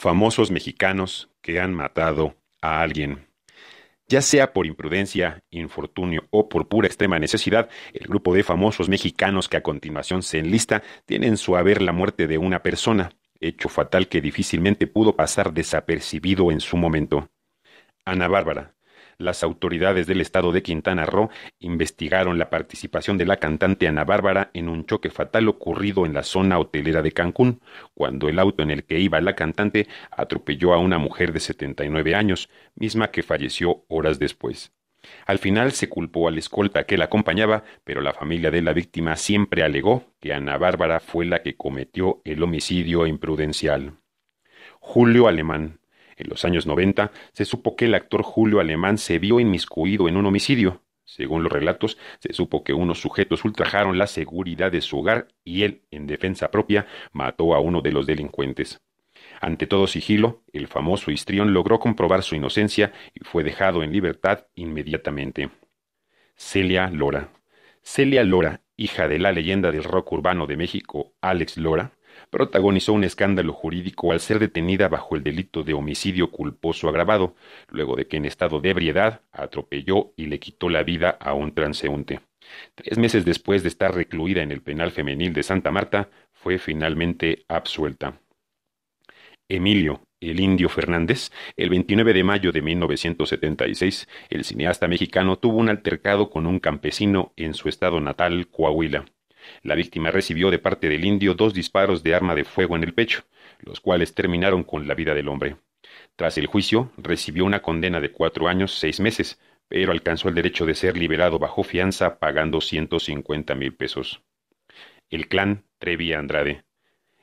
famosos mexicanos que han matado a alguien. Ya sea por imprudencia, infortunio o por pura extrema necesidad, el grupo de famosos mexicanos que a continuación se enlista tiene en su haber la muerte de una persona, hecho fatal que difícilmente pudo pasar desapercibido en su momento. Ana Bárbara, las autoridades del estado de Quintana Roo investigaron la participación de la cantante Ana Bárbara en un choque fatal ocurrido en la zona hotelera de Cancún, cuando el auto en el que iba la cantante atropelló a una mujer de 79 años, misma que falleció horas después. Al final se culpó al escolta que la acompañaba, pero la familia de la víctima siempre alegó que Ana Bárbara fue la que cometió el homicidio imprudencial. Julio Alemán en los años 90 se supo que el actor Julio Alemán se vio inmiscuido en un homicidio. Según los relatos, se supo que unos sujetos ultrajaron la seguridad de su hogar y él, en defensa propia, mató a uno de los delincuentes. Ante todo sigilo, el famoso histrión logró comprobar su inocencia y fue dejado en libertad inmediatamente. Celia Lora. Celia Lora, hija de la leyenda del rock urbano de México, Alex Lora, protagonizó un escándalo jurídico al ser detenida bajo el delito de homicidio culposo agravado, luego de que en estado de ebriedad atropelló y le quitó la vida a un transeúnte. Tres meses después de estar recluida en el penal femenil de Santa Marta, fue finalmente absuelta. Emilio, el indio Fernández, el 29 de mayo de 1976, el cineasta mexicano tuvo un altercado con un campesino en su estado natal, Coahuila. La víctima recibió de parte del indio dos disparos de arma de fuego en el pecho, los cuales terminaron con la vida del hombre. Tras el juicio, recibió una condena de cuatro años, seis meses, pero alcanzó el derecho de ser liberado bajo fianza pagando 150 mil pesos. El clan Trevi Andrade.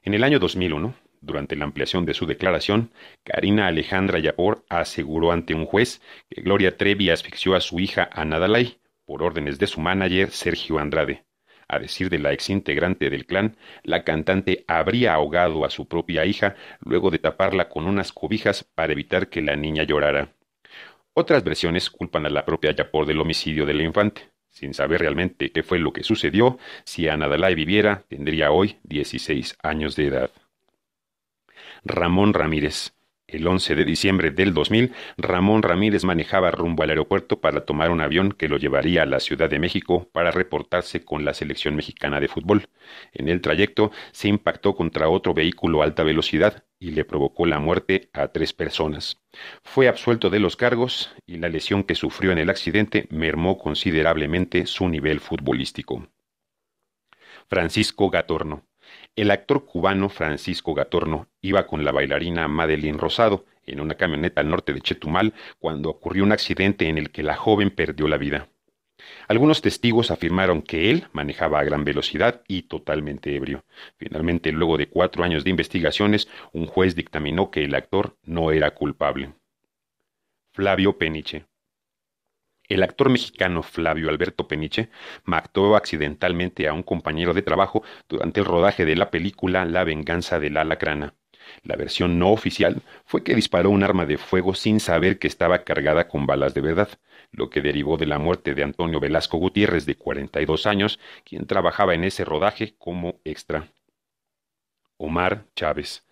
En el año 2001, durante la ampliación de su declaración, Karina Alejandra Yapor aseguró ante un juez que Gloria Trevi asfixió a su hija Ana Dalai por órdenes de su manager Sergio Andrade. A decir de la exintegrante del clan, la cantante habría ahogado a su propia hija luego de taparla con unas cobijas para evitar que la niña llorara. Otras versiones culpan a la propia Yapor del homicidio del infante. Sin saber realmente qué fue lo que sucedió, si Dalai viviera, tendría hoy 16 años de edad. Ramón Ramírez, el 11 de diciembre del 2000, Ramón Ramírez manejaba rumbo al aeropuerto para tomar un avión que lo llevaría a la Ciudad de México para reportarse con la selección mexicana de fútbol. En el trayecto se impactó contra otro vehículo a alta velocidad y le provocó la muerte a tres personas. Fue absuelto de los cargos y la lesión que sufrió en el accidente mermó considerablemente su nivel futbolístico. Francisco Gatorno el actor cubano Francisco Gatorno iba con la bailarina Madeline Rosado en una camioneta al norte de Chetumal cuando ocurrió un accidente en el que la joven perdió la vida. Algunos testigos afirmaron que él manejaba a gran velocidad y totalmente ebrio. Finalmente, luego de cuatro años de investigaciones, un juez dictaminó que el actor no era culpable. Flavio Peniche, el actor mexicano Flavio Alberto Peniche mató accidentalmente a un compañero de trabajo durante el rodaje de la película La venganza de la alacrana. La versión no oficial fue que disparó un arma de fuego sin saber que estaba cargada con balas de verdad, lo que derivó de la muerte de Antonio Velasco Gutiérrez de 42 años, quien trabajaba en ese rodaje como extra. Omar Chávez,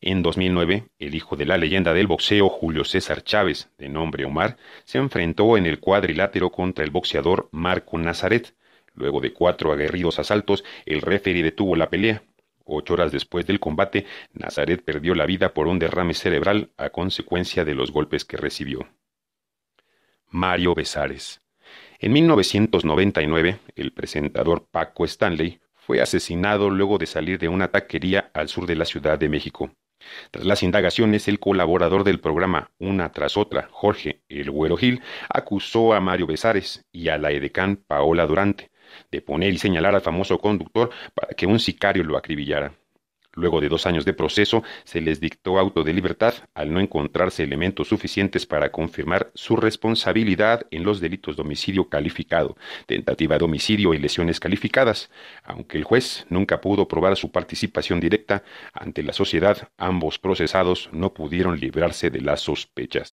en 2009, el hijo de la leyenda del boxeo Julio César Chávez, de nombre Omar, se enfrentó en el cuadrilátero contra el boxeador Marco Nazaret. Luego de cuatro aguerridos asaltos, el referee detuvo la pelea. Ocho horas después del combate, Nazaret perdió la vida por un derrame cerebral a consecuencia de los golpes que recibió. Mario Besares. En 1999, el presentador Paco Stanley fue asesinado luego de salir de una taquería al sur de la Ciudad de México. Tras las indagaciones, el colaborador del programa Una tras otra, Jorge El Güero Gil, acusó a Mario Besares y a la edecán Paola Durante de poner y señalar al famoso conductor para que un sicario lo acribillara. Luego de dos años de proceso, se les dictó auto de libertad al no encontrarse elementos suficientes para confirmar su responsabilidad en los delitos de homicidio calificado, tentativa de homicidio y lesiones calificadas. Aunque el juez nunca pudo probar su participación directa ante la sociedad, ambos procesados no pudieron librarse de las sospechas.